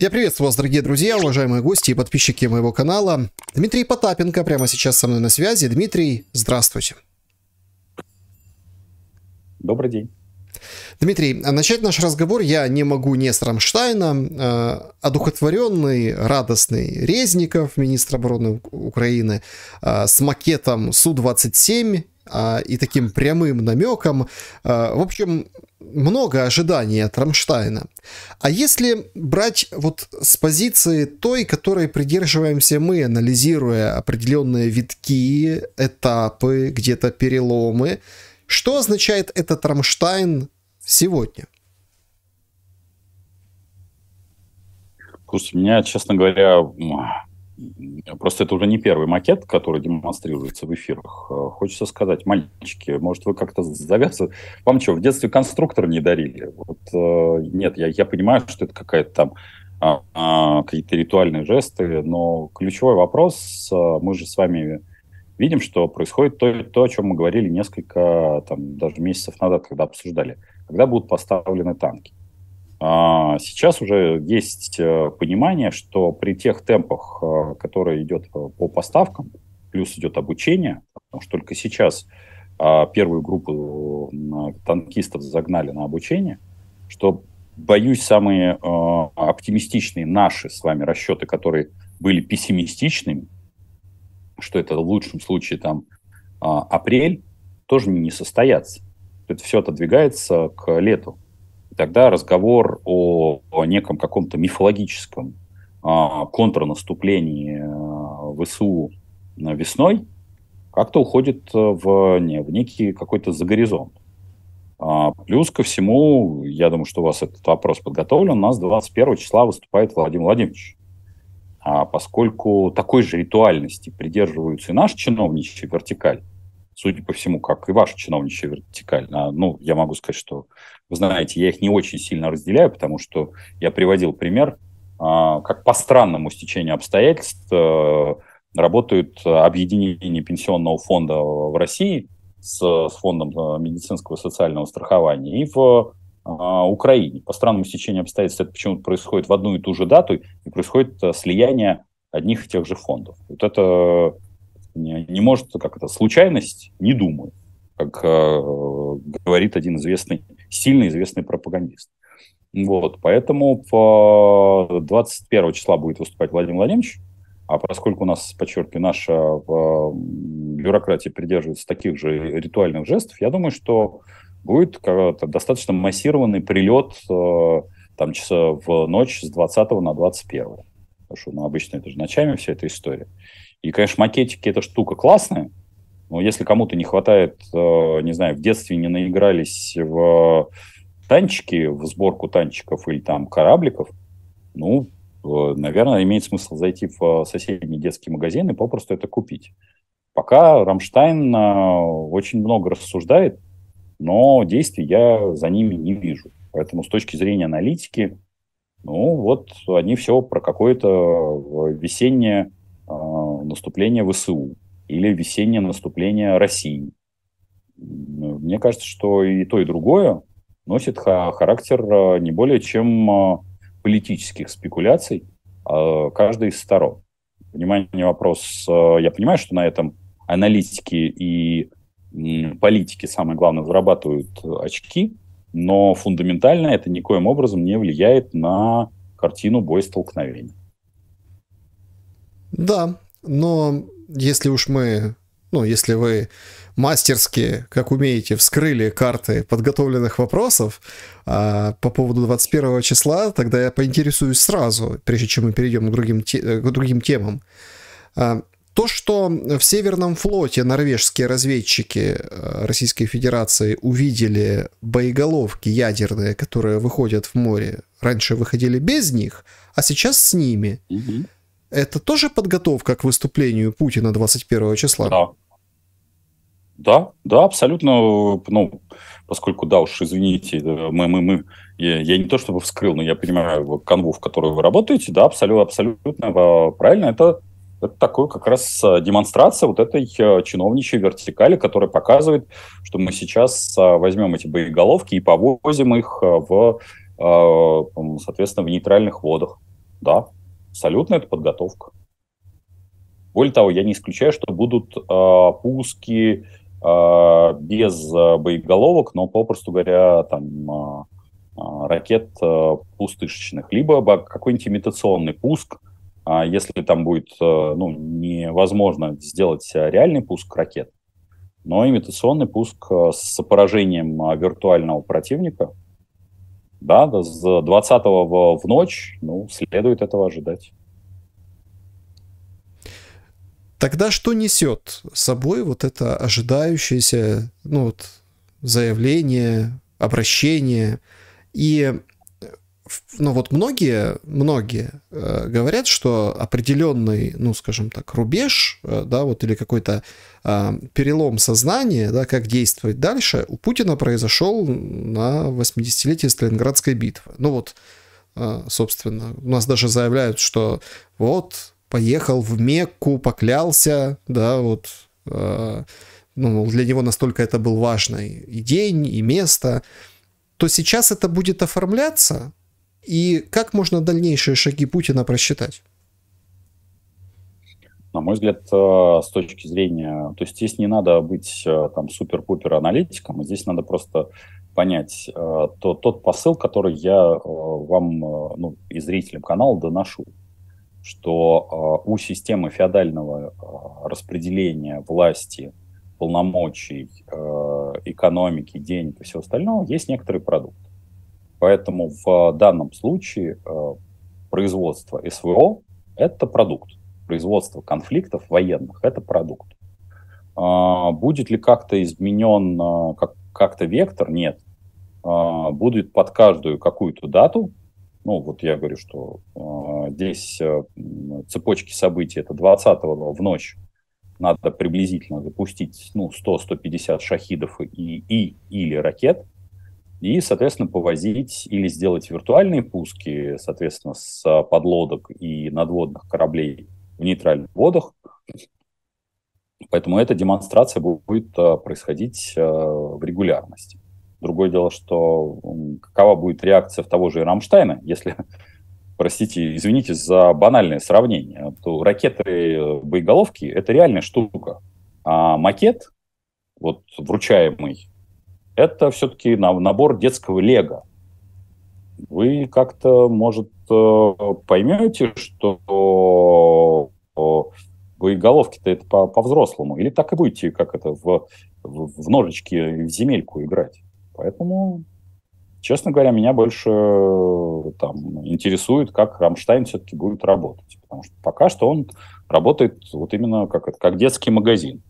Я приветствую вас, дорогие друзья, уважаемые гости и подписчики моего канала. Дмитрий Потапенко прямо сейчас со мной на связи. Дмитрий, здравствуйте. Добрый день. Дмитрий, а начать наш разговор я не могу не с Рамштайна. А, одухотворенный, радостный Резников, министр обороны Украины, а, с макетом Су-27 а, и таким прямым намеком. А, в общем, много ожиданий от Рамштайна. А если брать вот с позиции той, которой придерживаемся мы, анализируя определенные витки, этапы, где-то переломы, что означает этот Рамштайн сегодня? Слушай, меня, честно говоря, Просто это уже не первый макет, который демонстрируется в эфирах. Э, хочется сказать, мальчики, может, вы как-то завязываете? Вам что, в детстве конструктор не дарили? Вот, э, нет, я, я понимаю, что это какая-то там а, а, какие-то ритуальные жесты, но ключевой вопрос, э, мы же с вами видим, что происходит то, то о чем мы говорили несколько, там, даже месяцев назад, когда обсуждали, когда будут поставлены танки. А сейчас уже есть э, понимание, что при тех темпах, э, которые идет э, по поставкам, плюс идет обучение, потому что только сейчас а, первую группу танкистов загнали на обучение, что, боюсь, самые оптимистичные наши с вами расчеты, которые были пессимистичными, что это в лучшем случае там а, апрель, тоже не состоятся. Это все отодвигается к лету тогда разговор о, о неком каком-то мифологическом а, контрнаступлении а, ВСУ весной как-то уходит э, в, не, в некий какой-то загоризонт. А, плюс ко всему, я думаю, что у вас этот вопрос подготовлен, у нас 21 числа выступает Владимир Владимирович. А поскольку такой же ритуальности придерживаются и наш чиновничий вертикаль, судя по всему, как и ваша чиновничья вертикально, а, ну, я могу сказать, что, вы знаете, я их не очень сильно разделяю, потому что я приводил пример, а, как по странному стечению обстоятельств э, работают объединение пенсионного фонда в России с, с фондом э, медицинского и социального страхования и в а, Украине. По странному стечению обстоятельств это почему-то происходит в одну и ту же дату, и происходит э, слияние одних и тех же фондов. Вот это не, не может, как это, случайность, не думаю, как э, говорит один известный, сильно известный пропагандист. Вот, поэтому по 21 числа будет выступать Владимир Владимирович, а поскольку у нас, подчеркиваю, наша э, бюрократия придерживается таких же ритуальных жестов, я думаю, что будет достаточно массированный прилет э, там часа в ночь с 20 на 21. Потому что ну, обычно это же ночами вся эта история. И, конечно, макетики – это штука классная, но если кому-то не хватает, э, не знаю, в детстве не наигрались в танчики, в сборку танчиков или там корабликов, ну, э, наверное, имеет смысл зайти в э, соседний детский магазин и попросту это купить. Пока Рамштайн очень много рассуждает, но действий я за ними не вижу. Поэтому с точки зрения аналитики, ну вот они все про какое-то весеннее наступление ВСУ или весеннее наступление России. Мне кажется, что и то, и другое носит характер э, не более чем э, политических спекуляций э, каждой из сторон. Понимание вопрос, я понимаю, что на этом аналитики и политики, самое главное, зарабатывают очки, но фундаментально это никоим образом не влияет на картину боестолкновений. Да, но если уж мы, ну, если вы мастерски, как умеете, вскрыли карты подготовленных вопросов а, по поводу 21 числа, тогда я поинтересуюсь сразу, прежде чем мы перейдем к другим, к другим темам. А, то, что в Северном флоте норвежские разведчики а, Российской Федерации увидели боеголовки ядерные, которые выходят в море, раньше выходили без них, а сейчас с ними. Угу. Это тоже подготовка к выступлению Путина 21 числа? Да. Да, да, абсолютно. Ну, поскольку, да, уж извините, э, мы, мы, мы, я, я не то чтобы вскрыл, но я понимаю канву, в которой вы работаете, да, абсолютно, абсолютно правильно. Это, это такое как раз а, демонстрация вот этой а, чиновничьей вертикали, которая показывает, что мы сейчас а, возьмем эти боеголовки и повозим их в, соответственно, в нейтральных водах. Да, Абсолютно это подготовка. Более того, я не исключаю, что будут э, пуски э, без а, боеголовок, но, попросту говоря, там, э, ракет э, пустышечных, либо какой-нибудь имитационный пуск, э, если там будет э, ну, невозможно сделать реальный пуск ракет, но имитационный пуск с поражением виртуального противника – да, с 20 в, в ночь, ну, следует этого ожидать. Тогда что несет собой вот это ожидающееся, ну вот, заявление, обращение? И но ну, вот многие, многие э, говорят, что определенный, ну скажем так, рубеж, э, да, вот или какой-то э, перелом сознания, да, как действовать дальше, у Путина произошел на 80-летие Сталинградской битвы. Ну вот, э, собственно, у нас даже заявляют, что вот поехал в Мекку, поклялся, да, вот э, ну, для него настолько это был важный и день, и место, то сейчас это будет оформляться и как можно дальнейшие шаги Путина просчитать? На мой взгляд, э, с точки зрения... То есть здесь не надо быть э, там супер-пупер аналитиком, здесь надо просто понять э, то, тот посыл, который я вам ну, и зрителям канала доношу, что у системы феодального распределения власти, полномочий, экономики, денег и всего остального есть некоторый продукт. Поэтому в э, данном случае э, производство СВО – это продукт. Производство конфликтов военных – это продукт. А, будет ли как-то изменен э, как-то вектор? Нет. А, будет под каждую какую-то дату, ну вот я говорю, что здесь цепочки событий – это 20 в ночь надо приблизительно запустить ну, 100-150 шахидов и, и, или ракет – и, соответственно, повозить или сделать виртуальные пуски, соответственно, с а, подлодок и надводных кораблей в нейтральных водах. Поэтому эта демонстрация будет а, происходить а, в регулярности. Другое дело, что какова будет реакция в того же Рамштайна, если, простите, извините за банальное сравнение, то ракеты, э, боеголовки – это реальная штука. А макет, вот вручаемый это все-таки набор детского лего. Вы как-то, может, э, поймете, что э, вы головки-то это по- взрослому Или так и будете, как это, в, в ножички, в земельку играть. Поэтому, честно говоря, меня больше э, там, интересует, как Рамштайн все-таки будет работать. Потому что пока что он работает вот именно как, это, как детский магазин,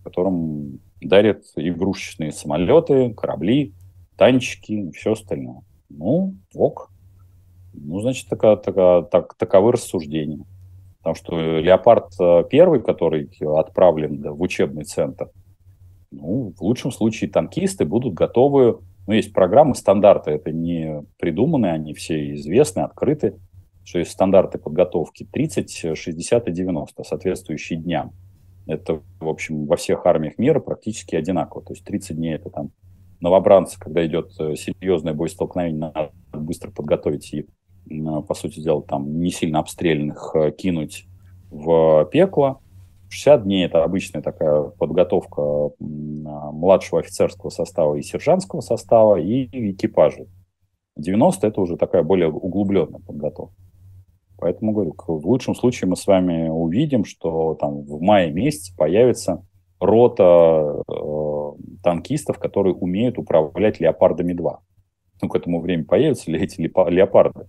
в котором дарят игрушечные самолеты, корабли, танчики все остальное. Ну, ок. Ну, значит, така, така, так, таковы рассуждения. Потому что «Леопард» первый, который отправлен в учебный центр, ну, в лучшем случае танкисты будут готовы... Ну, есть программы, стандарты, это не придуманные, они все известны, открыты, что есть стандарты подготовки 30, 60 и 90, соответствующие дням это, в общем, во всех армиях мира практически одинаково. То есть 30 дней это там новобранцы, когда идет э, серьезное боестолкновение, надо быстро подготовить и, э, по сути дела, там не сильно обстрелянных э, кинуть в пекло. 60 дней – это обычная такая подготовка младшего офицерского состава и сержантского состава, и экипажа. 90 – это уже такая более углубленная подготовка. Поэтому, говорю, в лучшем случае мы с вами увидим, что там в мае месяце появится рота э, танкистов, которые умеют управлять «Леопардами-2». Ну, к этому времени появятся ли эти леопарды?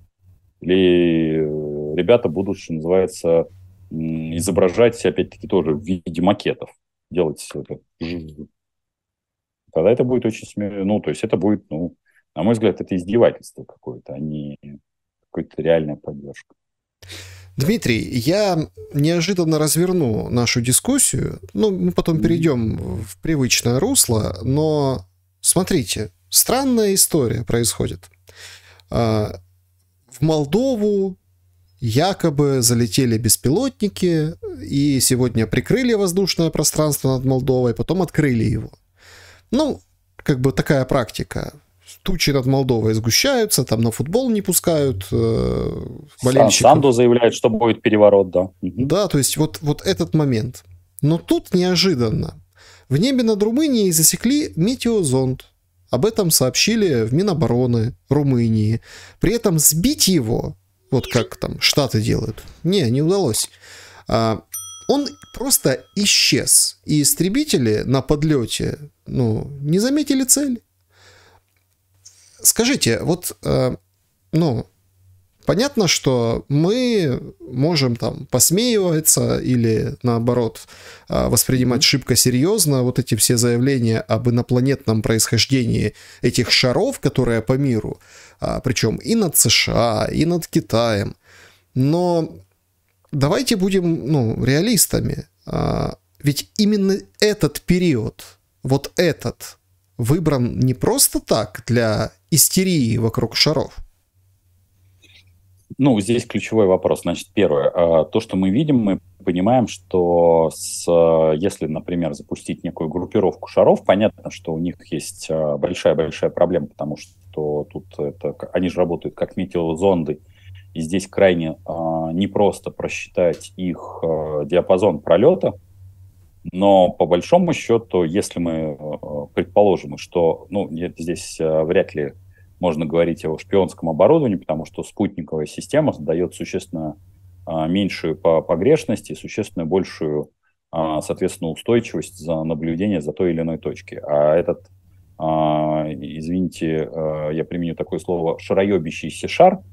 Или э, ребята будут, что называется, изображать, опять-таки, тоже в виде макетов, делать все это. Тогда это будет очень смешно. Ну, то есть это будет, ну, на мой взгляд, это издевательство какое-то, а не какая-то реальная поддержка. Дмитрий, я неожиданно разверну нашу дискуссию. Ну, мы потом перейдем в привычное русло, но смотрите, странная история происходит. А, в Молдову якобы залетели беспилотники и сегодня прикрыли воздушное пространство над Молдовой, потом открыли его. Ну, как бы такая практика тучи над Молдовой сгущаются, там на футбол не пускают э, болельщиков. Санду заявляет, что будет переворот, да. Да, то есть вот, вот этот момент. Но тут неожиданно. В небе над Румынией засекли метеозонд. Об этом сообщили в Минобороны Румынии. При этом сбить его, вот как там Штаты делают, не, не удалось. А, он просто исчез. И истребители на подлете ну, не заметили цель. Скажите, вот, э, ну, понятно, что мы можем там посмеиваться или наоборот э, воспринимать шибко серьезно вот эти все заявления об инопланетном происхождении этих шаров, которые по миру, а, причем и над США, и над Китаем. Но давайте будем, ну, реалистами. А, ведь именно этот период, вот этот, выбран не просто так для истерии вокруг шаров? Ну, здесь ключевой вопрос. Значит, первое, а, то, что мы видим, мы понимаем, что с, а, если, например, запустить некую группировку шаров, понятно, что у них есть а, большая-большая проблема, потому что тут это, они же работают как метеозонды, и здесь крайне непросто просчитать их диапазон пролета, но по большому счету, если мы э, предположим, что, ну, здесь э, вряд ли можно говорить о шпионском оборудовании, потому что спутниковая система дает существенно э, меньшую по погрешности, существенно большую, соответственно, устойчивость за наблюдение за той или иной точки. А этот, извините, я применю такое слово, шароебящийся шар –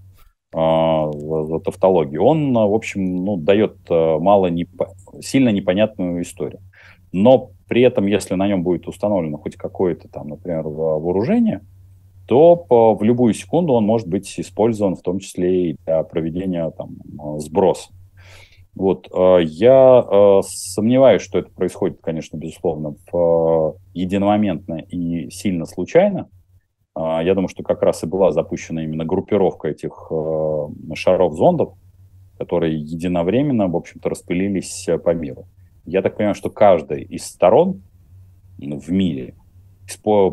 за тавтологию. Он, а, в общем, ну, дает а, мало не, сильно непонятную историю. Но при этом, если на нем будет установлено хоть какое-то там, например, вооружение, то в любую секунду он может быть использован, в том числе и для проведения там, а, сброса. Вот. Я сомневаюсь, что это происходит, конечно, безусловно, единомоментно и сильно случайно, а, я думаю, что как раз и была запущена именно группировка этих э, шаров зондов, которые единовременно, в общем-то, распылились э, по миру. Я так понимаю, что каждая из сторон ну, в мире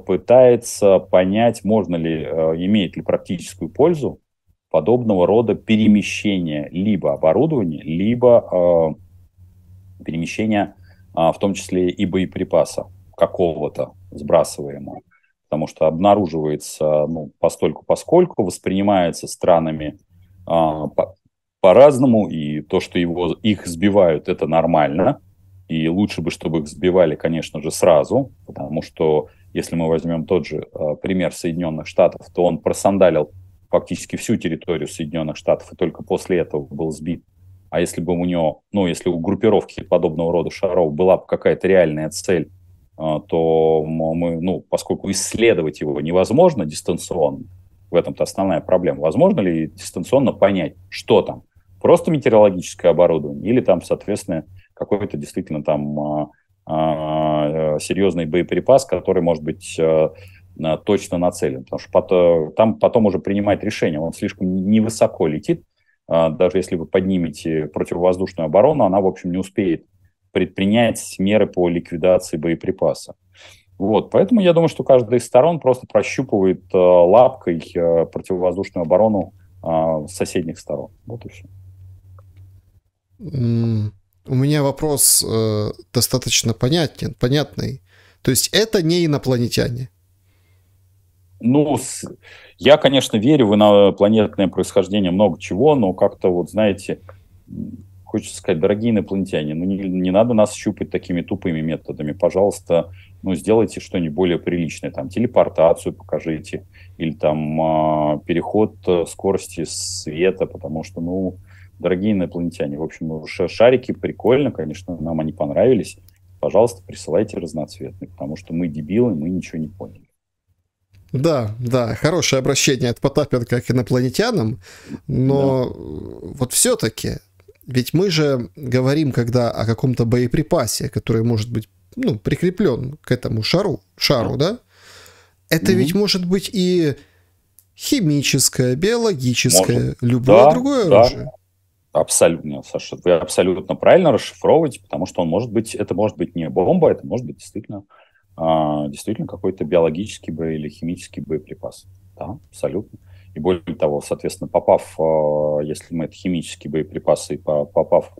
пытается понять, можно ли, э, имеет ли практическую пользу подобного рода перемещение либо оборудования, либо э, перемещение, э, в том числе и боеприпаса какого-то сбрасываемого потому что обнаруживается ну, постольку поскольку, воспринимается странами а, по-разному, и то, что его, их сбивают, это нормально. И лучше бы, чтобы их сбивали, конечно же, сразу, потому что если мы возьмем тот же а, пример Соединенных Штатов, то он просандалил фактически всю территорию Соединенных Штатов, и только после этого был сбит. А если бы у него, ну, если у группировки подобного рода шаров была бы какая-то реальная цель а, то мы, ну, поскольку исследовать его невозможно дистанционно, в этом-то основная проблема. Возможно ли дистанционно понять, что там? Просто метеорологическое оборудование или там, соответственно, какой-то действительно там а, а, э, серьезный боеприпас, который может быть э, точно нацелен, потому что э, там потом уже принимать решение, он слишком невысоко летит, даже если вы поднимете противовоздушную оборону, она, в общем, не успеет предпринять меры по ликвидации боеприпаса. Вот, поэтому я думаю, что каждая из сторон просто прощупывает э, лапкой э, противовоздушную оборону э, соседних сторон. Вот и все. У меня вопрос э, достаточно понятен, понятный. То есть это не инопланетяне? Ну, с... я, конечно, верю в инопланетное происхождение много чего, но как-то вот, знаете, хочется сказать, дорогие инопланетяне, ну не, не надо нас щупать такими тупыми методами. Пожалуйста, ну сделайте что-нибудь более приличное, там телепортацию покажите или там а, переход э, скорости света, потому что, ну, дорогие инопланетяне, в общем, шарики прикольно, конечно, нам они понравились. Пожалуйста, присылайте разноцветные, потому что мы дебилы, мы ничего не поняли. Да, да, хорошее обращение от Потапенко к инопланетянам, но да. вот все-таки ведь мы же говорим, когда о каком-то боеприпасе, который может быть ну, прикреплен к этому шару, шару, да? Это угу. ведь может быть и химическое, биологическое, может. любое да, другое да. оружие. Абсолютно, Саша, вы абсолютно правильно расшифровываете, потому что он может быть, это может быть не бомба, это может быть действительно, а, действительно какой-то биологический бы или химический боеприпас. Да, абсолютно. И более того, соответственно, попав, э, если мы это химические боеприпасы, попав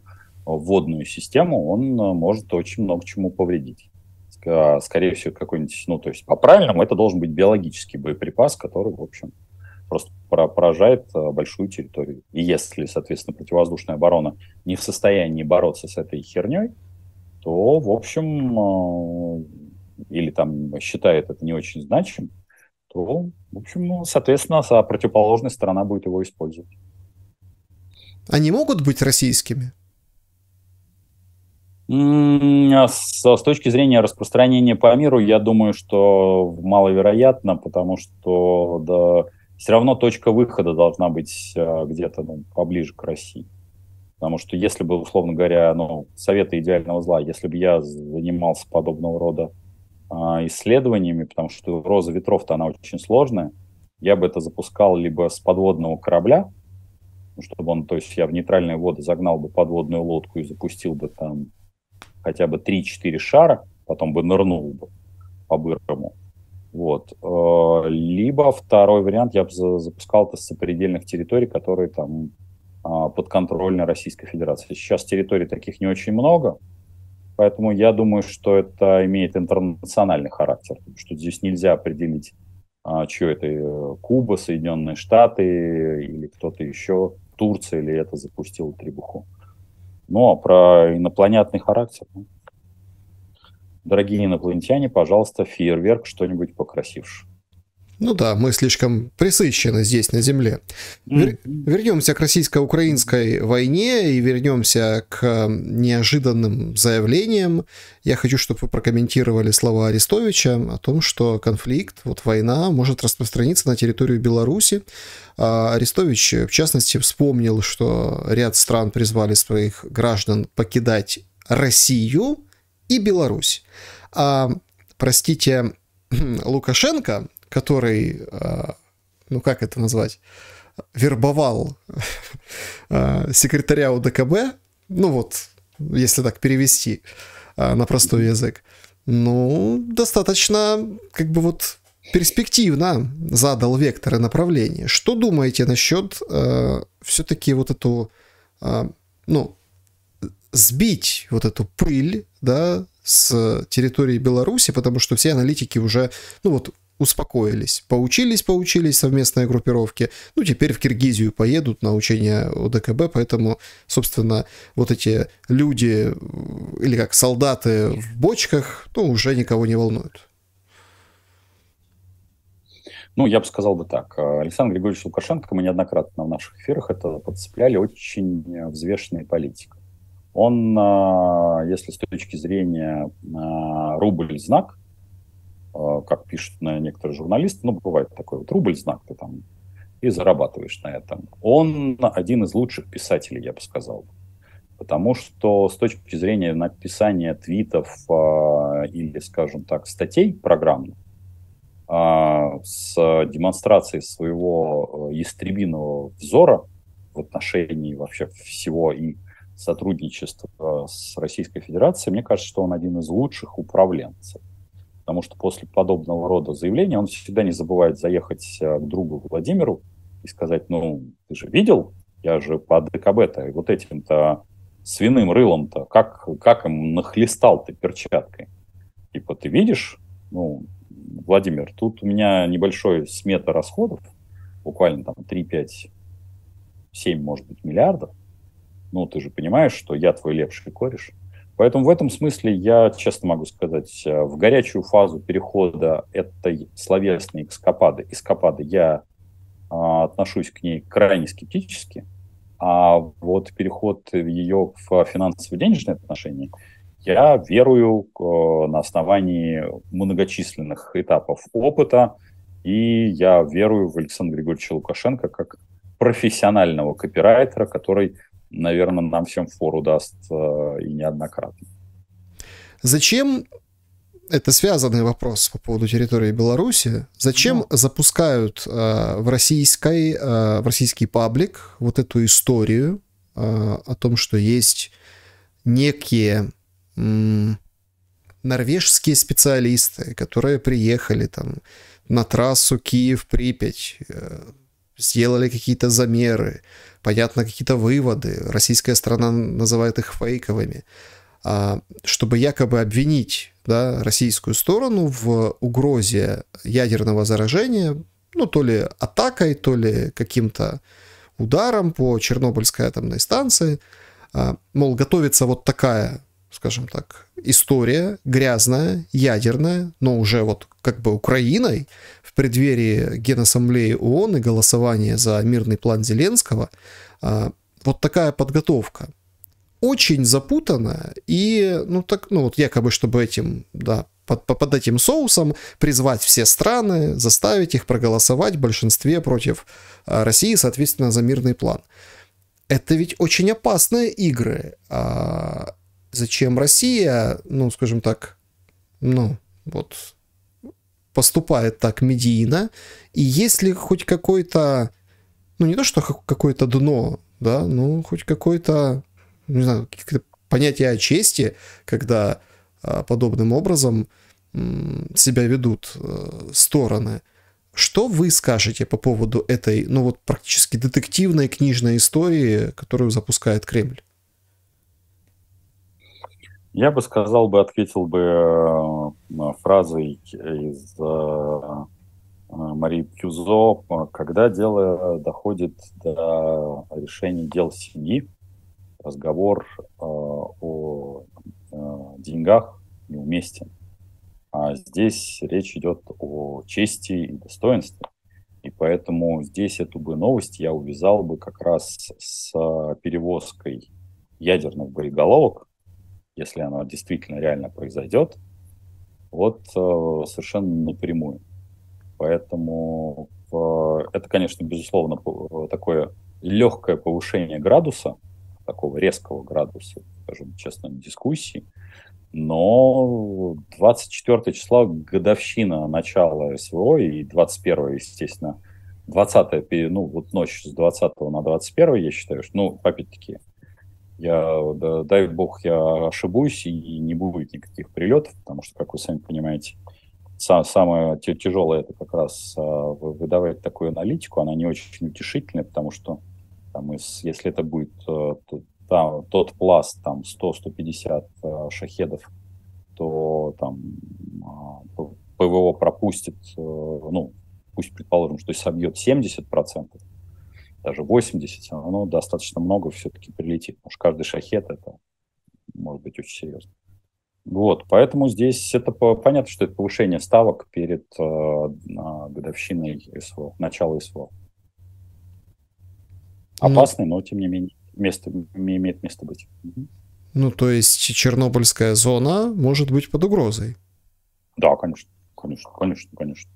в водную систему, он э, может очень много чему повредить. Скорее всего, какой-нибудь, ну, то есть по-правильному это должен быть биологический боеприпас, который, в общем, просто поражает э, большую территорию. И если, соответственно, противовоздушная оборона не в состоянии бороться с этой херней, то, в общем, или там считает это не очень значимым, то, ну, в общем, ну, соответственно, противоположная сторона будет его использовать. Они могут быть российскими? А с, точки зрения распространения по миру, я думаю, что маловероятно, потому что да, все равно точка выхода должна быть а, где-то ну, поближе к России. Потому что если бы, условно говоря, ну, советы идеального зла, если бы я занимался подобного рода а, исследованиями, потому что роза ветров-то она очень сложная. Я бы это запускал либо с подводного корабля, ну, чтобы он, то есть я в нейтральные воды загнал бы подводную лодку и запустил бы там хотя бы 3-4 шара, потом бы нырнул бы по-бырому. Вот. А, либо второй вариант, я бы запускал это с сопредельных территорий, которые там а, подконтрольны Российской Федерации. Сейчас территорий таких не очень много, Поэтому я думаю, что это имеет интернациональный характер, что здесь нельзя определить, а, чье это э, Куба, Соединенные Штаты или кто-то еще, Турция или это запустил требуху. Но ну, а про инопланетный характер. Ну. Дорогие инопланетяне, пожалуйста, фейерверк, что-нибудь покрасивше. Ну да, мы слишком присыщены здесь, на Земле. Вер... Вернемся к российско-украинской войне и вернемся к неожиданным заявлениям. Я хочу, чтобы вы прокомментировали слова Арестовича о том, что конфликт, вот война, может распространиться на территорию Беларуси. А Арестович, в частности, вспомнил, что ряд стран призвали своих граждан покидать Россию и Беларусь. А, простите, Лукашенко который, э, ну как это назвать, вербовал э, секретаря УДКБ, ну вот, если так перевести э, на простой язык, ну, достаточно, как бы вот перспективно задал векторы направления. Что думаете насчет э, все-таки вот эту, э, ну, сбить вот эту пыль, да, с территории Беларуси, потому что все аналитики уже, ну вот, успокоились, поучились, поучились совместные группировки, ну, теперь в Киргизию поедут на учение ОДКБ, поэтому, собственно, вот эти люди, или как солдаты в бочках, ну, уже никого не волнуют. Ну, я бы сказал бы так. Александр Григорьевич Лукашенко, мы неоднократно в наших эфирах это подцепляли, очень взвешенный политик. Он, а, если с точки зрения а, рубль-знак, Э, как пишут некоторые журналисты, ну, бывает такой вот рубль, знак, ты там и зарабатываешь на этом. Он один из лучших писателей, я бы сказал. Потому что с точки зрения написания твитов э, или, скажем так, статей программных, э, с демонстрацией своего э, ястребиного взора в отношении вообще всего и сотрудничества э, с Российской Федерацией, мне кажется, что он один из лучших управленцев потому что после подобного рода заявления он всегда не забывает заехать э, к другу Владимиру и сказать, ну, ты же видел, я же по ДКБ-то, и вот этим-то свиным рылом-то, как, как им нахлестал ты перчаткой? Типа, ты видишь, ну, Владимир, тут у меня небольшой смета расходов, буквально там 3, 5, 7, может быть, миллиардов. Ну, ты же понимаешь, что я твой лепший кореш. Поэтому в этом смысле я честно могу сказать, э, в горячую фазу перехода этой словесной экскапады, эскапады я а, отношусь к ней крайне скептически, а вот переход в ее в финансово-денежные отношения я верую э, на основании многочисленных этапов опыта, и я верую в Александра Григорьевича Лукашенко как профессионального копирайтера, который наверное, нам всем фору даст э, и неоднократно. Зачем это связанный вопрос по поводу территории Беларуси. Зачем ну. запускают э, в, российской, э, в российский паблик вот эту историю э, о том, что есть некие норвежские специалисты, которые приехали там на трассу Киев-Припять, э, сделали какие-то замеры, понятно, какие-то выводы. Российская страна называет их фейковыми. А, чтобы якобы обвинить да, российскую сторону в угрозе ядерного заражения, ну, то ли атакой, то ли каким-то ударом по Чернобыльской атомной станции. А, мол, готовится вот такая, скажем так, история грязная, ядерная, но уже вот как бы Украиной, преддверии Генассамблеи ООН и голосования за мирный план Зеленского, а, вот такая подготовка. Очень запутанная и, ну так, ну вот якобы, чтобы этим, да, под, под этим соусом призвать все страны, заставить их проголосовать в большинстве против а, России, соответственно, за мирный план. Это ведь очень опасные игры. А зачем Россия, ну, скажем так, ну, вот поступает так медийно, и есть ли хоть какой-то, ну не то что какое-то дно, да, ну хоть какое-то, не знаю, понятие о чести, когда а, подобным образом себя ведут э, стороны. Что вы скажете по поводу этой, ну вот практически детективной книжной истории, которую запускает Кремль? Я бы сказал бы, ответил бы э, фразой из э, Марии Пьюзо, когда дело доходит до решения дел семьи, разговор э, о деньгах неуместен. А здесь речь идет о чести и достоинстве. И поэтому здесь эту бы новость я увязал бы как раз с перевозкой ядерных боеголовок, если оно действительно реально произойдет, вот э, совершенно напрямую. Поэтому э, это, конечно, безусловно, э, такое легкое повышение градуса, такого резкого градуса, скажем честно, дискуссии, но 24 число годовщина начала СВО и 21, естественно, 20 ну вот ночь с 20 на 21, я считаю, что, ну, опять-таки, я, да, дай бог, я ошибусь, и не будет никаких прилетов, потому что, как вы сами понимаете, сам, самое тяжелое это как раз а, выдавать такую аналитику, она не очень утешительная, потому что там, если это будет э, то, там, тот пласт, там 100-150 э, шахедов, то там а, ПВО пропустит, э, ну, пусть предположим, что собьет 70%, даже 80, оно достаточно много все-таки прилетит. Потому что каждый шахет это может быть очень серьезно. Вот, поэтому здесь это понятно, что это повышение ставок перед э, годовщиной СВО, начала СВО. Ну. Опасный, ну, но тем не менее место, имеет место быть. Ну, то есть Чернобыльская зона может быть под угрозой. Да, конечно, конечно, конечно, конечно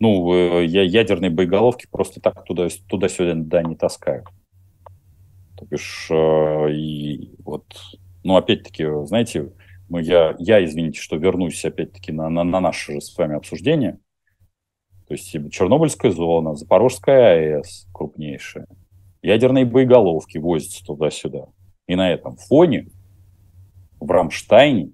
ну, э, я ядерные боеголовки просто так туда, сюда да, не таскают. То бишь, э, и вот, ну, опять-таки, знаете, ну, я, я, извините, что вернусь опять-таки на, на, на наше же с вами обсуждение. То есть Чернобыльская зона, Запорожская АЭС крупнейшая, ядерные боеголовки возятся туда-сюда. И на этом фоне в Рамштайне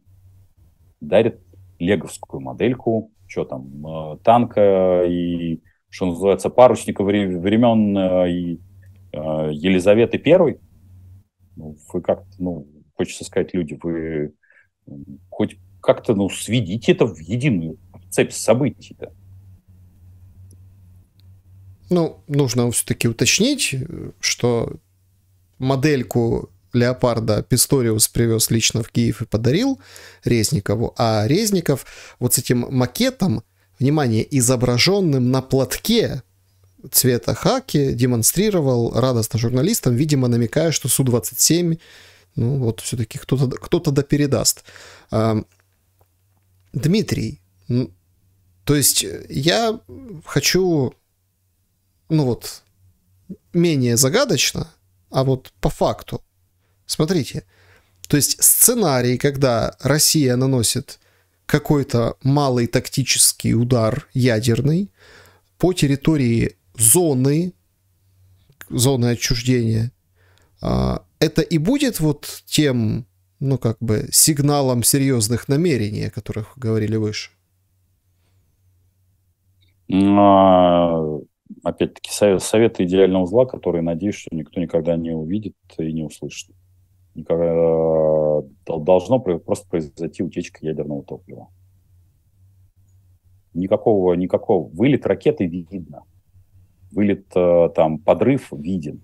дарит леговскую модельку что там, э, танка и, что называется, парусника времен э, и, э, Елизаветы Первой. Ну, вы как-то, ну, хочется сказать, люди, вы хоть как-то, ну, сведите это в единую цепь событий-то. Ну, нужно все-таки уточнить, что модельку леопарда Писториус привез лично в Киев и подарил Резникову, а Резников вот с этим макетом, внимание, изображенным на платке цвета хаки, демонстрировал радостно журналистам, видимо, намекая, что Су-27, ну вот все-таки кто-то кто да передаст. А, Дмитрий, ну, то есть я хочу, ну вот, менее загадочно, а вот по факту. Смотрите. То есть сценарий, когда Россия наносит какой-то малый тактический удар ядерный по территории зоны, зоны отчуждения, а, это и будет вот тем, ну как бы, сигналом серьезных намерений, о которых говорили выше? Но, ну, а, опять-таки, совет, совет идеального зла, который, надеюсь, что никто никогда не увидит и не услышит. Э, должно просто произойти утечка ядерного топлива. Никакого, никакого. Вылет ракеты видно. Вылет, э, там, подрыв виден.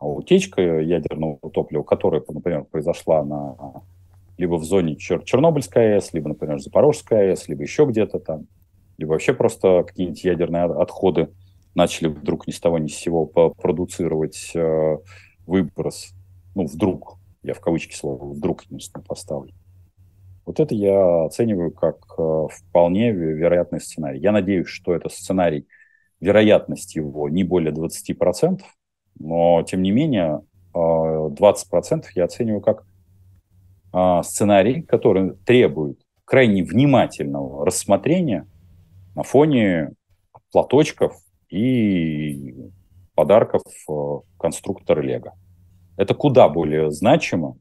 А утечка ядерного топлива, которая, например, произошла на, либо в зоне Чер Чернобыльской АЭС, либо, например, Запорожская АЭС, либо еще где-то там, либо вообще просто какие-нибудь ядерные отходы начали вдруг ни с того ни с сего продуцировать э, выброс ну, вдруг, я в кавычки слово «вдруг» единственно поставлю. Вот это я оцениваю как э, вполне вероятный сценарий. Я надеюсь, что это сценарий, вероятность его не более 20%, но, тем не менее, 20% э, я оцениваю как э, сценарий, который требует крайне внимательного рассмотрения на фоне платочков и подарков конструктора Лего это куда более значимо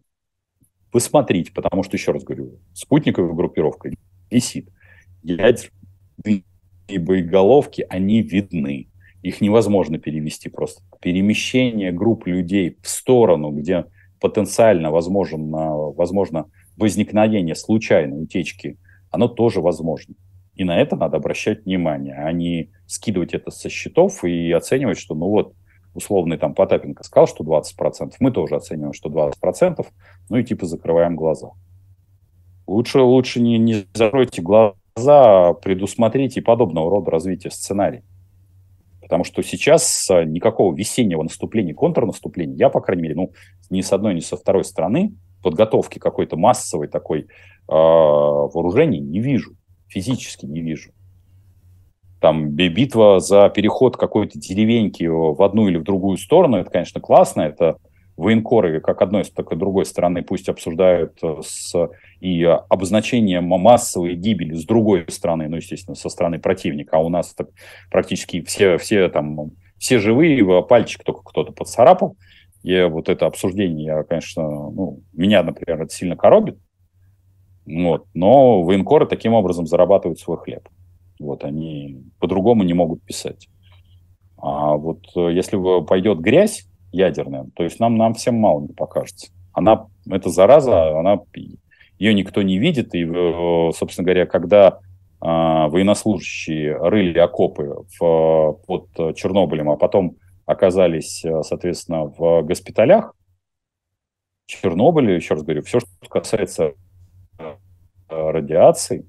посмотреть, потому что, еще раз говорю, спутниковая группировка висит. Ядерные боеголовки, они видны. Их невозможно перевести просто. Перемещение групп людей в сторону, где потенциально возможен, возможно возникновение случайной утечки, оно тоже возможно. И на это надо обращать внимание, а не скидывать это со счетов и оценивать, что ну вот условный там Потапенко сказал, что 20%, мы тоже оцениваем, что 20%, ну и типа закрываем глаза. Лучше, лучше не, не закройте глаза, а предусмотрите подобного рода развитие сценарий. Потому что сейчас а, никакого весеннего наступления, контрнаступления, я, по крайней мере, ну, ни с одной, ни со второй стороны подготовки какой-то массовой такой э, вооружений не вижу, физически не вижу там битва за переход какой-то деревеньки в одну или в другую сторону, это, конечно, классно, это военкоры как одной, так и другой стороны пусть обсуждают э, с, и обозначение массовой гибели с другой стороны, ну, естественно, со стороны противника, а у нас так практически все, все там, все живые, э, пальчик только кто-то поцарапал, и вот это обсуждение, я, конечно, ну, меня, например, это сильно коробит, вот, но военкоры таким образом зарабатывают свой хлеб. Вот они по-другому не могут писать. А вот э, если пойдет грязь ядерная, то есть нам, нам всем мало не покажется. Она, это зараза, она, ее никто не видит. И, э, собственно говоря, когда а, военнослужащие рыли окопы в, под Чернобылем, а потом оказались, э, соответственно, в госпиталях Чернобыля, еще раз говорю, все, что касается радиации,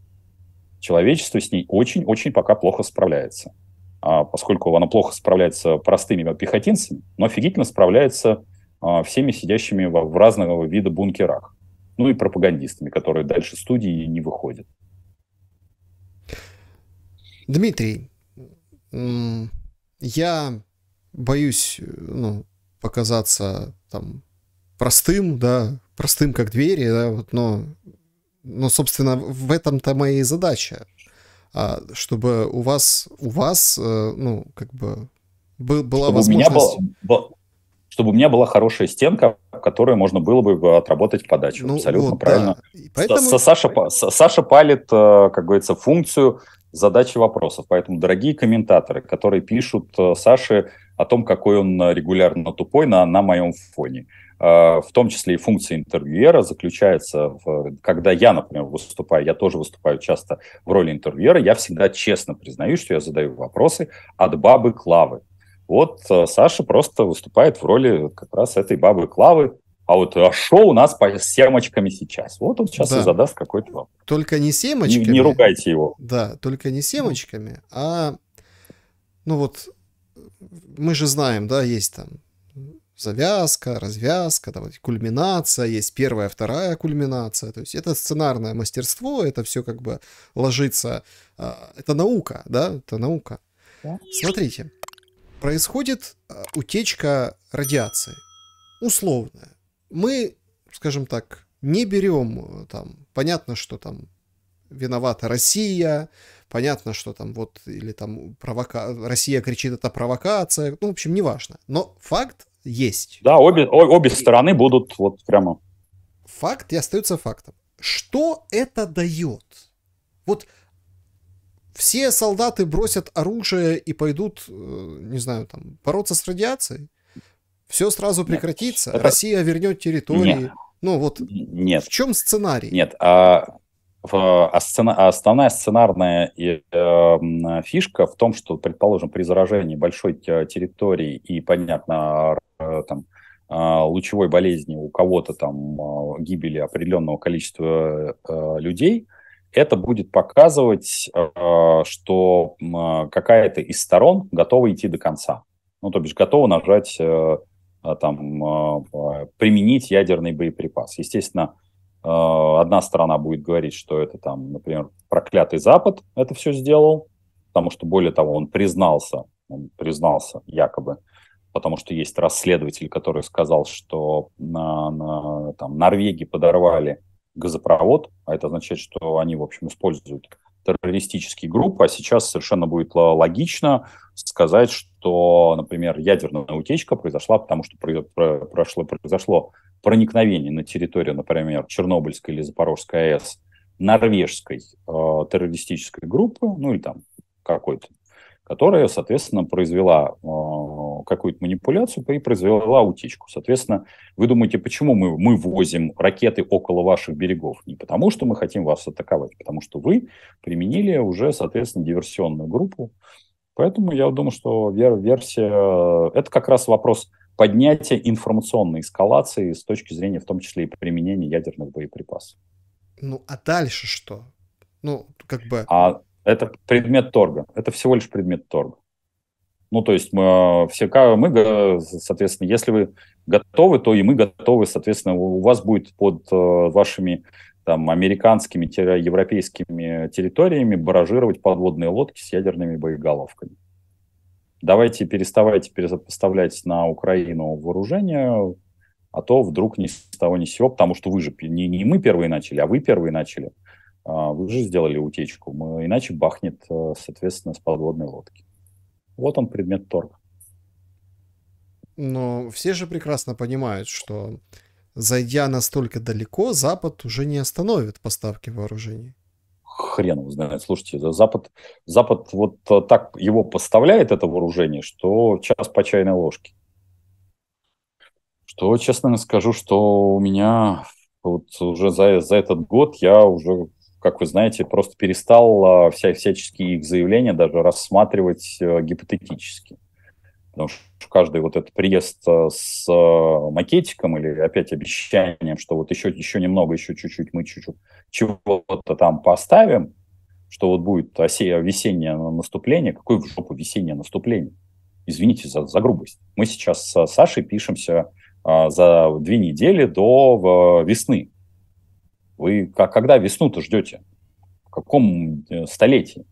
человечество с ней очень-очень пока плохо справляется. А поскольку оно плохо справляется простыми пехотинцами, но офигительно справляется а, всеми сидящими в, в разного вида бункерах. Ну и пропагандистами, которые дальше студии не выходят. Дмитрий, я боюсь ну, показаться там простым, да, простым как двери, да, вот, но ну, собственно, в этом-то моя задача, а, чтобы у вас, у вас, э, ну, как бы, был, была чтобы возможность... У меня был, чтобы у меня была хорошая стенка, которую можно было бы э, отработать подачу. Ну, Абсолютно вот, правильно. Да. поэтому... Саша, Саша палит, э, как говорится, функцию задачи вопросов. Поэтому, дорогие комментаторы, которые пишут Саше о том, какой он регулярно тупой на, на моем фоне – а, в том числе и функция интервьюера, заключается в... Когда я, например, выступаю, я тоже выступаю часто в роли интервьюера, я всегда честно признаюсь, что я задаю вопросы от бабы Клавы. Вот э, Саша просто выступает в роли как раз этой бабы Клавы, а вот а что у нас по, с семочками сейчас? Вот он сейчас да. и задаст какой-то вопрос. Только не семочками. Не, не ругайте его. Да, только не семочками, а ну вот мы же знаем, да, есть там завязка, развязка, там, кульминация, есть первая, вторая кульминация. То есть это сценарное мастерство, это все как бы ложится. А, это наука, да, это наука. Смотрите, происходит а, утечка радиации, условная. Мы, скажем так, не берем э, там, понятно, что там виновата Россия, понятно, что там вот, или там провока... Россия кричит, это провокация, ну, в общем, неважно. Но факт есть. Да, обе, о, обе стороны будут вот прямо. Факт и остается фактом. Что это дает? Вот все солдаты бросят оружие и пойдут, э, не знаю, там, бороться с радиацией. Все сразу прекратится. Нет, это... Россия вернет территории. Нет. Ну вот. Нет. В чем сценарий? Нет. А, а сцена, а основная сценарная эм, фишка в том, что, предположим, при заражении большой территории и, понятно, э, там, э, лучевой болезни у кого-то там э, гибели определенного количества людей, это будет показывать, что какая-то из сторон готова идти до конца. Ну, то бишь, готова нажать, там, применить ядерный боеприпас. Естественно, Э, одна сторона будет говорить, что это там, например, проклятый Запад это все сделал, потому что, более того, он признался, он признался якобы, потому что есть расследователь, который сказал, что на, на, там, Норвегии подорвали газопровод, а это означает, что они, в общем, используют террористические группы, а сейчас совершенно будет логично сказать, что, например, ядерная утечка произошла, потому что произошло, произошло проникновение на территорию, например, Чернобыльской или Запорожской АЭС норвежской э, террористической группы, ну или там какой-то, которая, соответственно, произвела э, какую-то манипуляцию и произвела утечку. Соответственно, вы думаете, почему мы, мы возим ракеты около ваших берегов? Не потому, что мы хотим вас атаковать, потому что вы применили уже, соответственно, диверсионную группу. Поэтому я думаю, что версия... Э, это как раз вопрос поднятие информационной эскалации с точки зрения в том числе и применения ядерных боеприпасов. Ну, а дальше что? Ну, как бы... А это предмет торга. Это всего лишь предмет торга. Ну, то есть мы, э, все, мы, соответственно, если вы готовы, то и мы готовы, соответственно, у вас будет под э, вашими там, американскими-европейскими территориями баражировать подводные лодки с ядерными боеголовками давайте переставайте перезапоставлять на Украину вооружение, а то вдруг ни с того ни с сего, потому что вы же, не, не мы первые начали, а вы первые начали. А, вы же сделали утечку, мы, иначе бахнет, э, соответственно, с подводной лодки. Вот он предмет торга. Но все же прекрасно понимают, что зайдя настолько далеко, Запад уже не остановит поставки вооружений хрен его знает. Слушайте, Запад, Запад вот так его поставляет, это вооружение, что час по чайной ложке. Что, честно скажу, что у меня вот уже за, за этот год я уже, как вы знаете, просто перестал а, вся, всяческие их заявления даже рассматривать э, гипотетически. Потому что каждый вот этот приезд э, с э, макетиком или опять обещанием, что вот еще, еще немного, еще чуть-чуть, мы чуть-чуть чего-то там поставим, что вот будет осея, весеннее наступление. Какое в жопу весеннее наступление? Извините за, за грубость. Мы сейчас с э, Сашей пишемся а, за две недели до весны. Вы как, когда весну-то ждете? В каком столетии?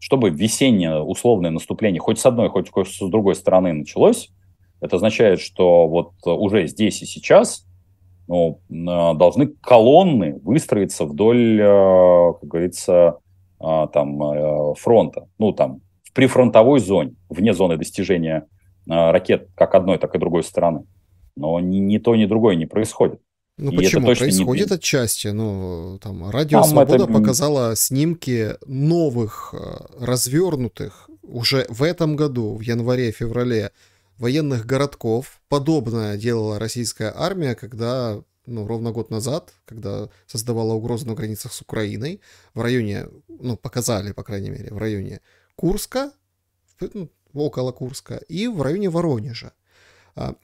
чтобы весеннее условное наступление хоть с одной, хоть с другой стороны началось, это означает, что вот уже здесь и сейчас ну, э, должны колонны выстроиться вдоль, э, как говорится, э, там, фронта, ну, там, в прифронтовой зоне, вне зоны достижения ракет как одной, так и другой стороны. Но ни, ни то, ни другое не происходит. Ну и почему? Это Происходит не... отчасти. Но ну, там радио там Свобода это... показала снимки новых, э, развернутых уже в этом году, в январе-феврале, военных городков. Подобное делала российская армия, когда ну, ровно год назад, когда создавала угрозу на границах с Украиной, в районе, ну, показали, по крайней мере, в районе Курска, ну, около Курска, и в районе Воронежа. А,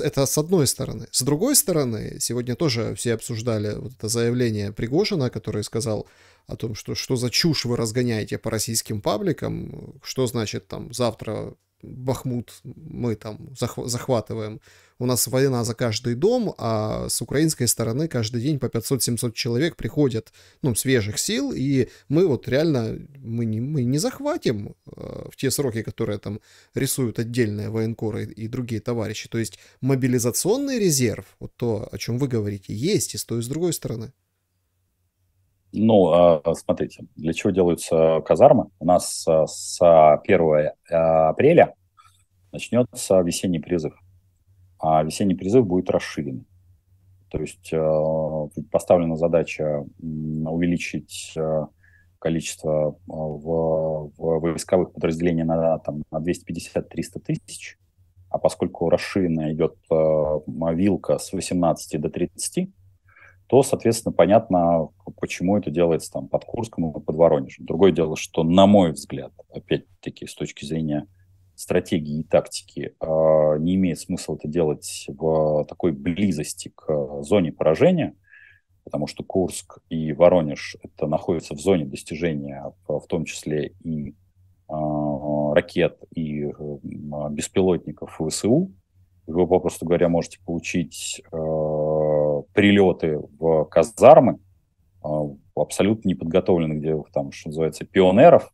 это с одной стороны. С другой стороны, сегодня тоже все обсуждали вот это заявление Пригожина, который сказал о том, что что за чушь вы разгоняете по российским пабликам, что значит там завтра Бахмут мы там захватываем. У нас война за каждый дом, а с украинской стороны каждый день по 500-700 человек приходят, ну, свежих сил, и мы вот реально, мы не, мы не захватим э, в те сроки, которые там рисуют отдельные военкоры и, и другие товарищи. То есть мобилизационный резерв, вот то, о чем вы говорите, есть и с той, и с другой стороны. Ну, а, смотрите, для чего делаются казармы? У нас а, с 1 а, апреля начнется весенний призыв. А весенний призыв будет расширен. То есть поставлена задача увеличить количество в, в войсковых подразделений на, на 250-300 тысяч. А поскольку расширенная идет вилка с 18 до 30, то, соответственно, понятно, почему это делается там под Курском и под Воронежем. Другое дело, что, на мой взгляд, опять-таки, с точки зрения стратегии и тактики, а, не имеет смысла это делать в такой близости к зоне поражения, потому что Курск и Воронеж это находятся в зоне достижения, в том числе и а, ракет и беспилотников ВСУ. Вы, попросту говоря, можете получить а, прилеты в казармы а, абсолютно неподготовленных, где там, что называется, пионеров,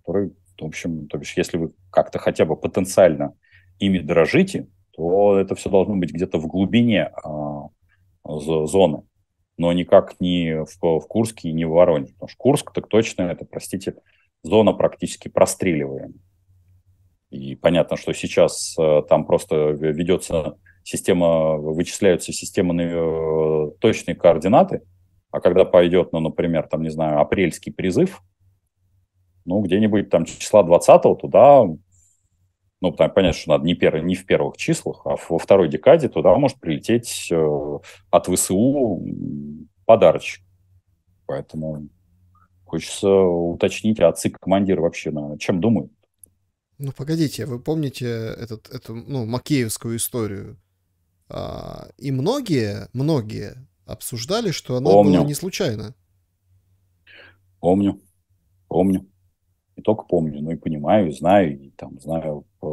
которые, в общем, то бишь, если вы как-то хотя бы потенциально ими дорожите, то это все должно быть где-то в глубине а, зоны, но никак не в, в Курске и не в Воронеже. Потому что Курск так точно, это, простите, зона практически простреливаемая. И понятно, что сейчас э, там просто ведется система, вычисляются системы на ее э, точные координаты, а когда пойдет, ну, например, там, не знаю, апрельский призыв, ну, где-нибудь там числа 20-го туда, ну, там, понятно, что надо не, пер, не в первых числах, а во второй декаде туда может прилететь э, от ВСУ подарочек. Поэтому хочется уточнить, а ЦИК командир вообще на ну, чем думает? Ну, погодите, вы помните этот, эту, ну, Макеевскую историю? А, и многие, многие обсуждали, что оно Помню. было не случайно. Помню. Помню. Не только помню, но и понимаю, и знаю, и там знаю э,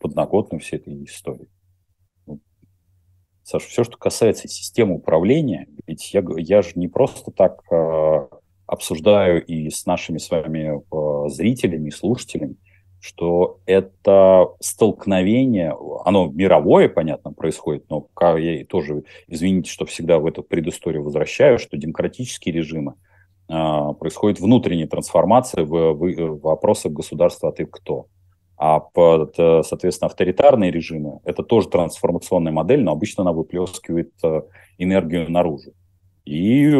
подноготную всей этой истории. Ну, Саша, все, что касается системы управления, ведь я, я же не просто так э, обсуждаю и с нашими с вами э, зрителями, и слушателями, что это столкновение, оно мировое, понятно, происходит, но как я тоже, извините, что всегда в эту предысторию возвращаю, что демократические режимы, а, происходит внутренняя трансформация в, в, э, вопросах государства «а ты кто?». А, под, э, соответственно, авторитарные режимы – это тоже трансформационная модель, но обычно она выплескивает э, энергию наружу. И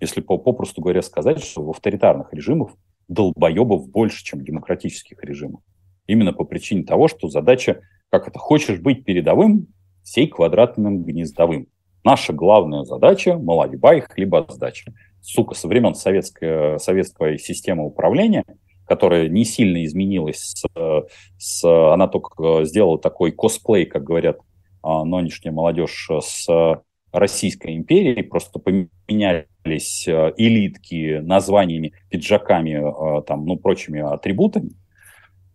если попросту говоря сказать, что в авторитарных режимах долбоебов больше, чем демократических режимов. Именно по причине того, что задача, как это, хочешь быть передовым, сей квадратным гнездовым. Наша главная задача – молодьба и хлебосдача. Сука, со времен советской, советской системы управления, которая не сильно изменилась, с, с, она только э, сделала такой косплей, как говорят а, нынешняя молодежь, э, с э, Российской империей, просто поменяли отличались э, элитки названиями, пиджаками, э, там, ну, прочими атрибутами,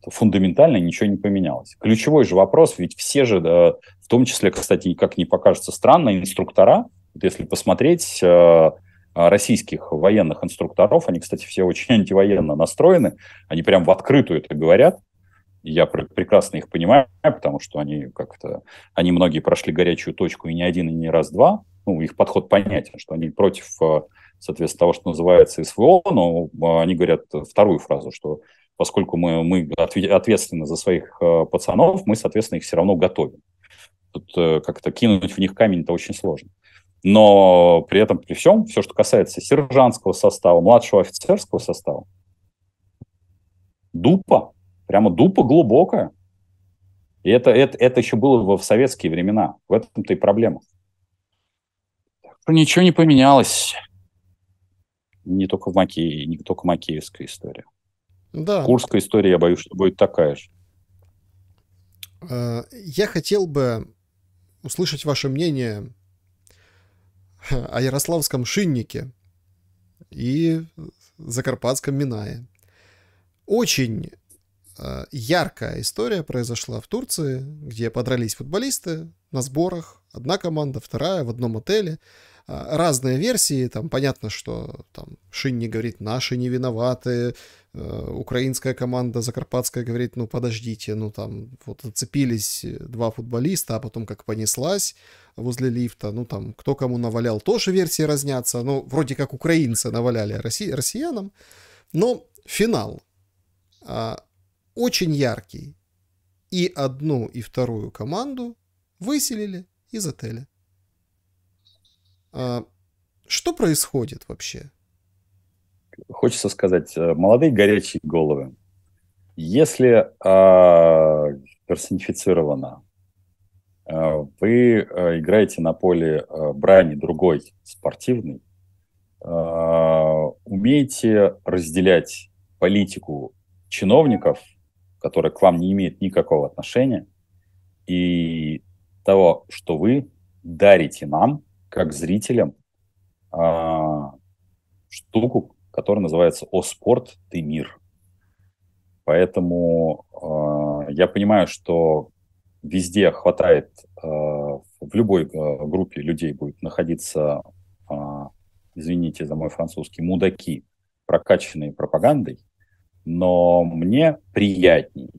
фундаментально ничего не поменялось. Ключевой же вопрос, ведь все же, в том числе, кстати, как не покажется странно, инструктора, вот если посмотреть э, российских военных инструкторов, они, кстати, все очень антивоенно настроены, они прям в открытую это говорят, я прекрасно их понимаю, потому что они как-то, они многие прошли горячую точку и не один, и не раз-два. Ну, их подход понятен, что они против, э, соответственно, того, что называется СВО, но э, они говорят вторую фразу, что поскольку мы, мы ответственны за своих э, пацанов, мы, соответственно, их все равно готовим. Тут как-то кинуть в них камень это очень сложно. Но при этом, при всем, все, что касается сержантского состава, младшего офицерского состава, дупа, Прямо дупа глубокая. И это, это, это еще было в советские времена. В этом-то и проблема. Ничего не поменялось. Не только в Макеи не только Макеевская история. Да. Ну Курская история, я боюсь, что будет такая же. Э, я хотел бы услышать ваше мнение о Ярославском шиннике и Закарпатском Минае. Очень Э, яркая история произошла в Турции, где подрались футболисты на сборах. Одна команда, вторая в одном отеле. Э, разные версии, там понятно, что там Шинни говорит, наши не виноваты, э, украинская команда Закарпатская говорит, ну подождите, ну там вот зацепились два футболиста, а потом как понеслась возле лифта, ну там кто кому навалял, тоже версии разнятся, ну вроде как украинцы наваляли россиянам, но финал а очень яркий. И одну и вторую команду выселили из отеля. А, что происходит вообще? Хочется сказать, э, молодые горячие головы. Если а, персонифицировано а, вы э, играете на поле э, брани другой спортивный, а, умеете разделять политику чиновников – которая к вам не имеет никакого отношения, и того, что вы дарите нам, как зрителям, а, штуку, которая называется «О спорт, ты мир». Поэтому а, я понимаю, что везде хватает, а, в любой а, группе людей будет находиться, а, извините за мой французский, мудаки, прокачанные пропагандой, но мне приятней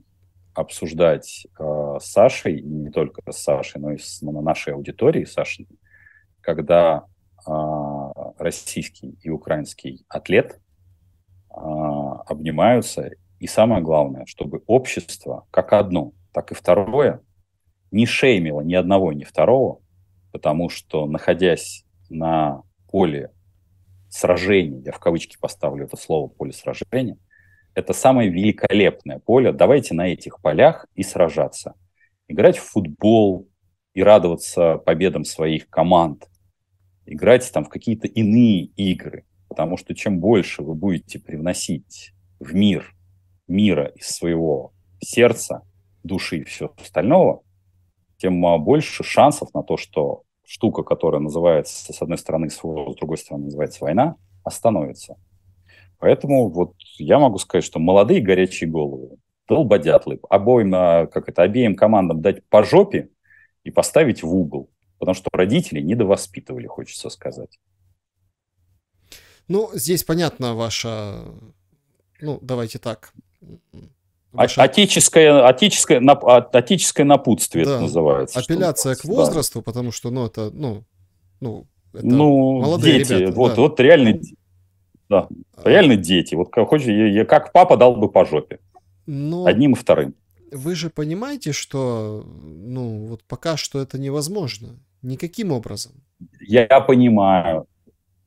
обсуждать э, с Сашей, и не только с Сашей, но и с на нашей аудиторией Сашей, когда э, российский и украинский атлет э, обнимаются, и самое главное, чтобы общество, как одно, так и второе, не шеймило ни одного, ни второго, потому что, находясь на поле сражения, я в кавычки поставлю это слово «поле сражения», это самое великолепное поле. Давайте на этих полях и сражаться. Играть в футбол и радоваться победам своих команд. Играть там в какие-то иные игры. Потому что чем больше вы будете привносить в мир мира из своего сердца, души и всего остального, тем а, больше шансов на то, что штука, которая называется, с одной стороны, СВО, с другой стороны, называется война, остановится. Поэтому вот я могу сказать, что молодые горячие головы, долбодятлы, обоим, а, как это, обеим командам дать по жопе и поставить в угол. Потому что родители недовоспитывали, хочется сказать. Ну, здесь понятно ваша... Ну, давайте так. А-, ваша... Отеческое, отеческое, а, отеческое напутствие да. это называется. Апелляция что к возрасту, да. потому что, ну, это, ну, ну, это ну, молодые дети, ребята, вот, да. вот реально ну, да. А. Реально дети. Вот как, хочешь, я, как папа дал бы по жопе. Но... Одним и вторым. Вы же понимаете, что ну вот пока что это невозможно. Никаким образом. Я понимаю.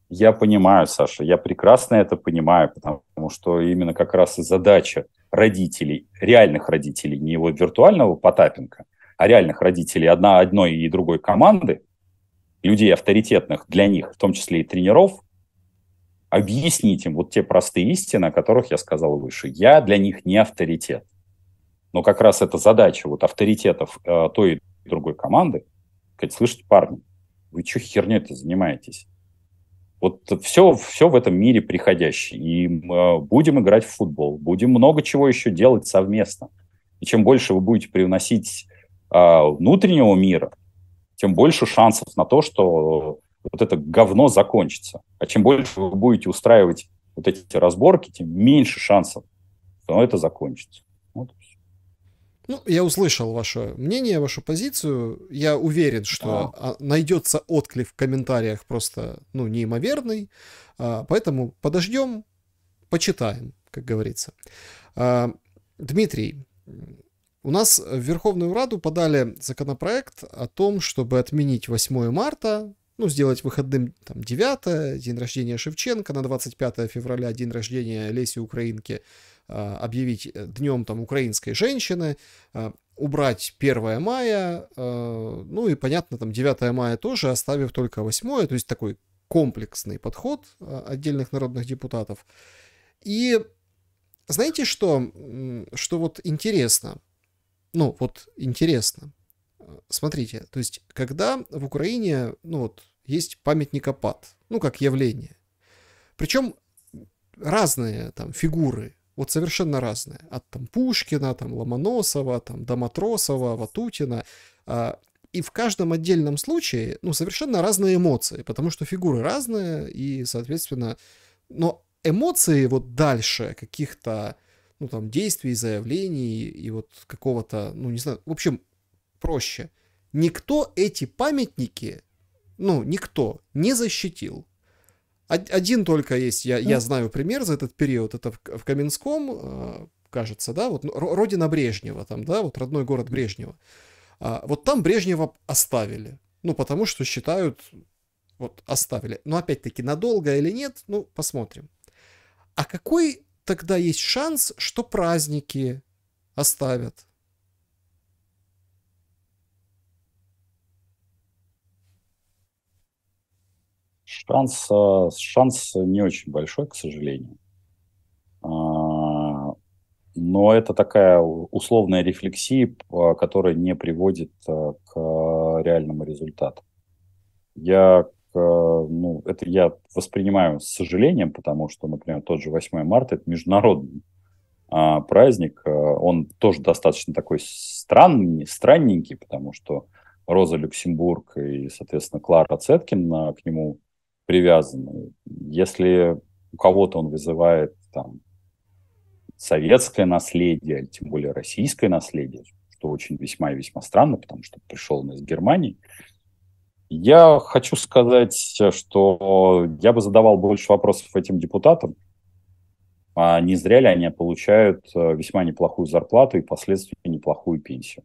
Я понимаю, Саша, я прекрасно это понимаю, потому что именно как раз и задача родителей, реальных родителей, не его виртуального Потапенко, а реальных родителей одна, одной и другой команды, людей авторитетных для них, в том числе и тренеров, объяснить им вот те простые истины, о которых я сказал выше. Я для них не авторитет. Но как раз эта задача вот авторитетов э, той и другой команды, сказать, слышите, парни, вы что херней это занимаетесь? Вот все, все в этом мире приходящее. И э, будем играть в футбол, будем много чего еще делать совместно. И чем больше вы будете привносить э, внутреннего мира, тем больше шансов на то, что вот это говно закончится. А чем больше вы будете устраивать вот эти разборки, тем меньше шансов, что это закончится. Вот. Ну, я услышал ваше мнение, вашу позицию. Я уверен, что да. А, найдется отклик в комментариях просто, ну, неимоверный. А, поэтому подождем, почитаем, как говорится. А, Дмитрий, у нас в Верховную Раду подали законопроект о том, чтобы отменить 8 марта ну, сделать выходным там 9, день рождения Шевченко, на 25 февраля день рождения Леси Украинки а, объявить э, днем там украинской женщины, а, убрать 1 мая, а, ну и, понятно, там 9 мая тоже, оставив только 8, то есть такой комплексный подход отдельных народных депутатов. И знаете что, что вот интересно, ну вот интересно – Э, смотрите, то есть когда в Украине, ну вот, есть памятник Апат, ну как явление, причем разные там фигуры, вот совершенно разные, от там Пушкина, там Ломоносова, там Доматросова, Ватутина, а, и в каждом отдельном случае, ну, совершенно разные эмоции, потому что фигуры разные, и, соответственно, но эмоции вот дальше каких-то, ну, там, действий, заявлений и вот какого-то, ну, не знаю, в общем, проще. Никто эти памятники, ну, никто не защитил. Один только есть, я, я ну. знаю пример за этот период, это в, в Каменском, э, кажется, да, вот ну, родина Брежнева там, да, вот родной город Брежнева. А, вот там Брежнева оставили, ну, потому что считают, вот оставили. Но опять-таки, надолго или нет, ну, посмотрим. А какой тогда есть шанс, что праздники оставят? Шанс, э, шанс не очень большой, к сожалению. А, но это такая условная рефлексия, которая не приводит э, к реальному результату. Я, э, ну, это я воспринимаю с сожалением, потому что, например, тот же 8 марта – это международный а, праздник. Он тоже достаточно такой странный, странненький, потому что Роза Люксембург и, соответственно, Клара Цеткин к нему привязаны. Если у кого-то он вызывает там, советское наследие, тем более российское наследие, что очень весьма и весьма странно, потому что пришел он из Германии, я хочу сказать, что я бы задавал больше вопросов этим депутатам, а не зря ли они получают э, весьма неплохую зарплату и впоследствии неплохую пенсию.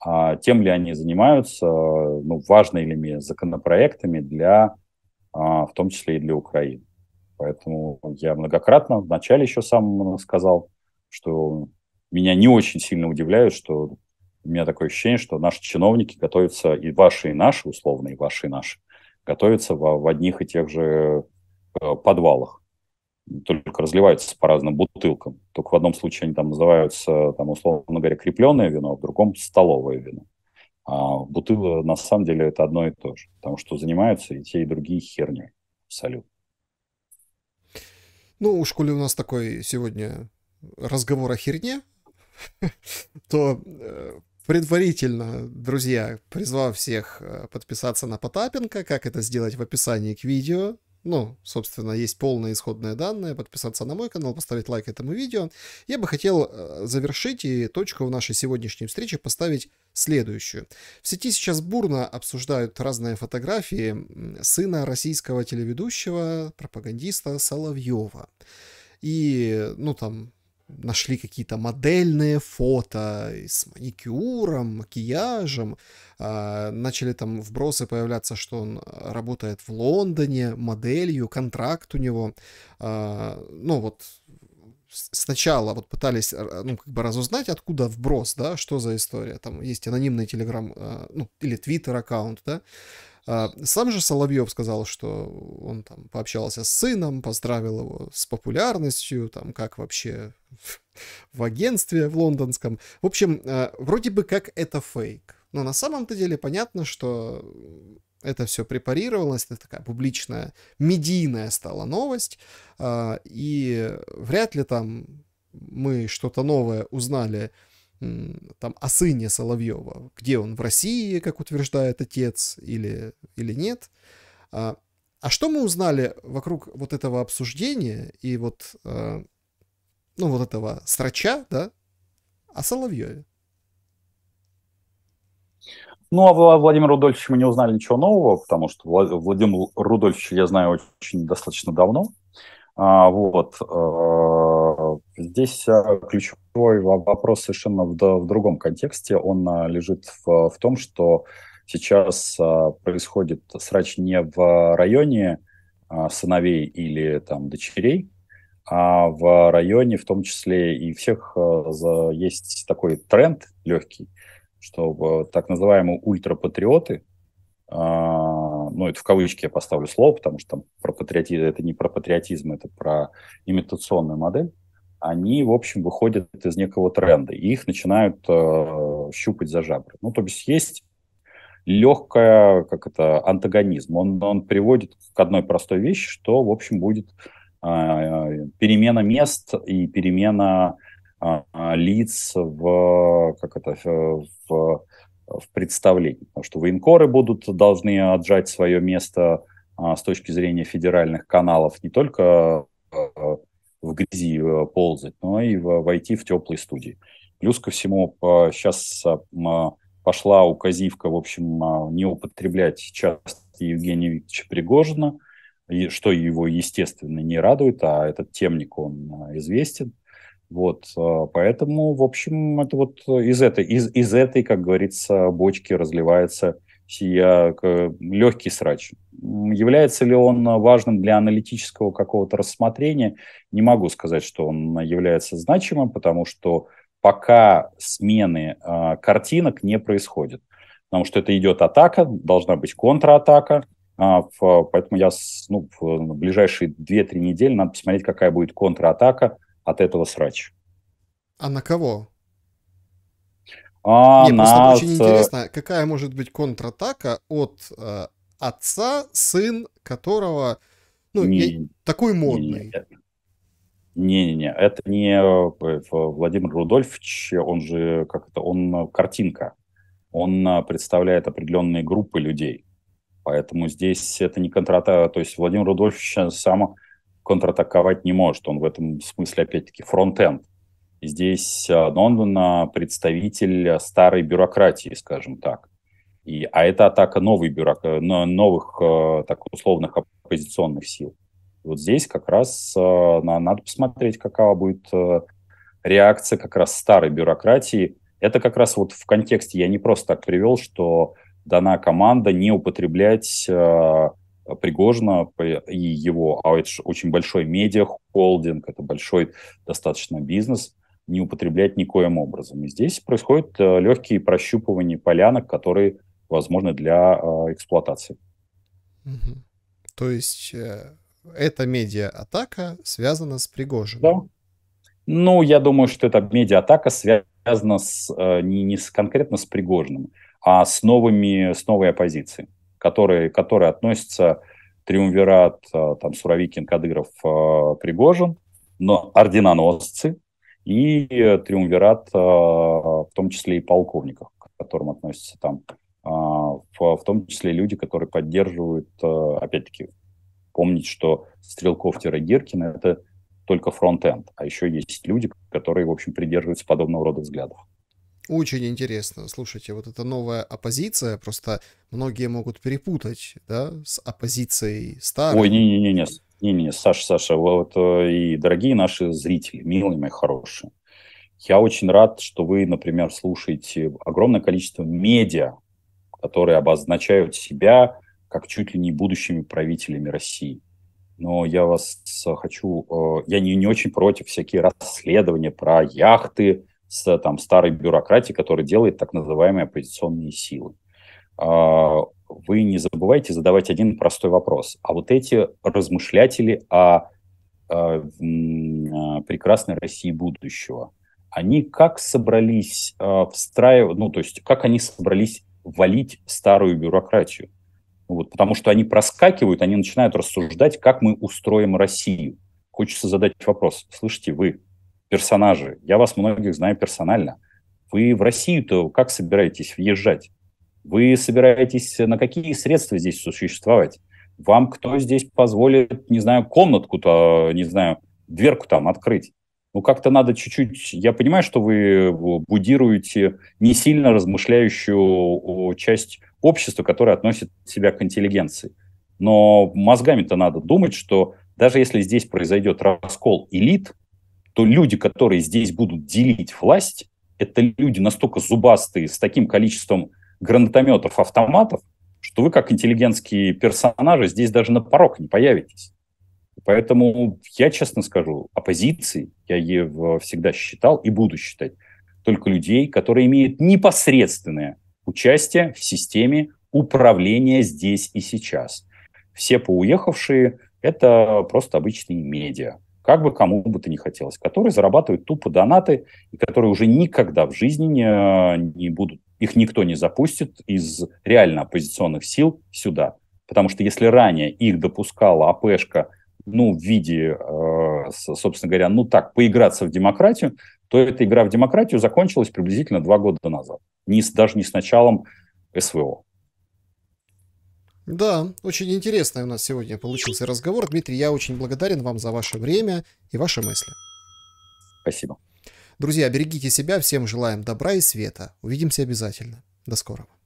А тем ли они занимаются, э, ну, важными законопроектами для а, в том числе и для Украины. Поэтому я многократно вначале еще сам сказал, что меня не очень сильно удивляет, что у меня такое ощущение, что наши чиновники готовятся, и ваши, и наши, условно, и ваши, и наши, готовятся в, в одних и тех же э, подвалах. Только разливаются по разным бутылкам. Только в одном случае они там называются, там, условно говоря, крепленное вино, а в другом столовое вино. А бутыло на самом деле это одно и то же, потому что занимаются и те, и другие херней абсолютно. Ну, уж коли у нас такой сегодня разговор о херне, то э, предварительно, друзья, призвал всех э, подписаться на Потапенко, как это сделать в описании к видео, ну, собственно, есть полные исходные данные, подписаться на мой канал, поставить лайк этому видео. Я бы хотел э, завершить и точку в нашей сегодняшней встрече поставить следующую. В сети сейчас бурно обсуждают разные фотографии сына российского телеведущего, пропагандиста Соловьева. И, ну, там, нашли какие-то модельные фото с маникюром, макияжем. А, начали там вбросы появляться, что он работает в Лондоне моделью, контракт у него. А, ну вот сначала вот пытались ну, как бы разузнать, откуда вброс, да, что за история. Там есть анонимный телеграм, ну, или твиттер аккаунт, да, а, сам же Соловьев сказал, что он там пообщался с сыном, поздравил его с популярностью, там как вообще в агентстве в лондонском. В общем, а, вроде бы как это фейк. Но на самом-то деле понятно, что это все препарировалось, это такая публичная, медийная стала новость, а, и вряд ли там мы что-то новое узнали там, о сыне Соловьева, где он в России, как утверждает отец, или, или нет. А, а что мы узнали вокруг вот этого обсуждения и вот, а, ну, вот этого строча, да, о Соловьеве? Ну, а Владимире Рудольфовиче мы не узнали ничего нового, потому что Владимир Рудольфович я знаю очень достаточно давно. А, вот. Э, здесь э, ключевой вопрос совершенно в, другом контексте. Он э, лежит в, в том, что сейчас происходит срач не в районе сыновей или там дочерей, а в районе в том числе и всех есть такой тренд легкий, что так называемые ультрапатриоты, ну, это в кавычки я поставлю слово, потому что там про патриотизм, это не про патриотизм, это про имитационную модель, они, в общем, выходят из некого тренда, и их начинают э, щупать за жабры. Ну, то есть есть легкая, как это, антагонизм. Он, он приводит к одной простой вещи, что, в общем, будет э, перемена мест и перемена э, лиц в, как это, в в представлении, потому что военкоры будут должны отжать свое место а, с точки зрения федеральных каналов не только а, в грязи э, ползать, но и войти в теплые студии. Плюс ко всему сейчас а, а, пошла указивка, в общем, не употреблять часто Евгения Викторовича Пригожина, что его, естественно, не радует, а этот темник, он известен. Вот, а, поэтому, в общем, это вот из этой, из, из этой, как говорится, бочки разливается сия легкий срач. Является ли он важным для аналитического какого-то рассмотрения? Не могу сказать, что он является значимым, потому что пока смены э, картинок не происходит. Потому что это идет атака, должна быть контратака, а, Поэтому я ну, в ближайшие 2-3 недели надо посмотреть, какая будет контратака от этого срач. А на кого? А Мне нас... просто очень э, интересно, какая может быть контратака от э, отца, сын которого, ну, не, я, такой модный. Не-не-не, это не э, Владимир Рудольфович, он же как это, он э, картинка. Он представляет определенные группы людей. Поэтому здесь это не контратака. То есть Владимир Рудольфович сам контратаковать не может. Он в этом смысле, опять-таки, фронтенд. Здесь Лондон э, э, представитель старой бюрократии, скажем так. И, а это атака новой бюрок... Э, новых, так условных, оппозиционных сил. И вот здесь как раз надо посмотреть, какова будет реакция как раз старой бюрократии. Это как раз вот в контексте, я не просто так привел, что дана команда не употреблять Пригожина и его, а это очень большой медиа-холдинг, это большой достаточно бизнес, не употреблять никоим образом. И здесь происходят э, легкие прощупывания полянок, которые возможны для э, эксплуатации. Угу. То есть э, эта медиа-атака связана с Пригожиным? Да. Ну, я думаю, что эта медиа-атака связана с, не, не с, конкретно с Пригожиным, а с, новыми, с новой оппозицией которые, которые относятся триумвират, э, там, Суровикин, Кадыров, э, Пригожин, но орденоносцы и триумвират, э, в том числе и полковников, к которым относятся там, в том числе люди, которые поддерживают, опять-таки, помнить, что Стрелков-Гиркин – это только фронт-энд, а еще есть люди, которые, в общем, придерживаются подобного рода взглядов. Очень интересно. Слушайте, вот эта новая оппозиция, просто многие могут перепутать, да, с оппозицией старой. Ой, не-не-не, не-не, Саша, Саша, вот э, и дорогие наши зрители, милые мои хорошие. Я очень рад, что вы, например, слушаете огромное количество медиа, которые обозначают себя как чуть ли не будущими правителями России. Но я вас э, хочу... Э, я не, не очень против всякие расследования про яхты, с там, старой бюрократией, которая делает так называемые оппозиционные силы. А, вы не забывайте задавать один простой вопрос. А вот эти размышлятели о, о, о прекрасной России будущего, они как собрались а, встраивать, ну, то есть как они собрались валить старую бюрократию? Вот, потому что они проскакивают, они начинают рассуждать, как мы устроим Россию. Хочется задать вопрос. Слышите, вы, персонажи. Я вас многих знаю персонально. Вы в Россию-то как собираетесь въезжать? Вы собираетесь на какие средства здесь существовать? Вам кто здесь позволит, не знаю, комнатку-то, не знаю, дверку там открыть? Ну, как-то надо чуть-чуть... Я понимаю, что вы будируете не сильно размышляющую часть общества, которая относит себя к интеллигенции. Но мозгами-то надо думать, что даже если здесь произойдет раскол элит, то люди, которые здесь будут делить власть, это люди настолько зубастые, с таким количеством гранатометов, автоматов, что вы, как интеллигентские персонажи, здесь даже на порог не появитесь. Поэтому я, честно скажу, оппозиции я ее всегда считал и буду считать только людей, которые имеют непосредственное участие в системе управления здесь и сейчас. Все поуехавшие – это просто обычные медиа, как бы кому бы то ни хотелось, которые зарабатывают тупо донаты, и которые уже никогда в жизни не, не будут, их никто не запустит из реально оппозиционных сил сюда. Потому что если ранее их допускала АПшка, ну, в виде, э, собственно говоря, ну так, поиграться в демократию, то эта игра в демократию закончилась приблизительно два года назад. Не, даже не с началом СВО. Да, очень интересный у нас сегодня получился разговор. Дмитрий, я очень благодарен вам за ваше время и ваши мысли. Спасибо. Друзья, берегите себя, всем желаем добра и света. Увидимся обязательно. До скорого.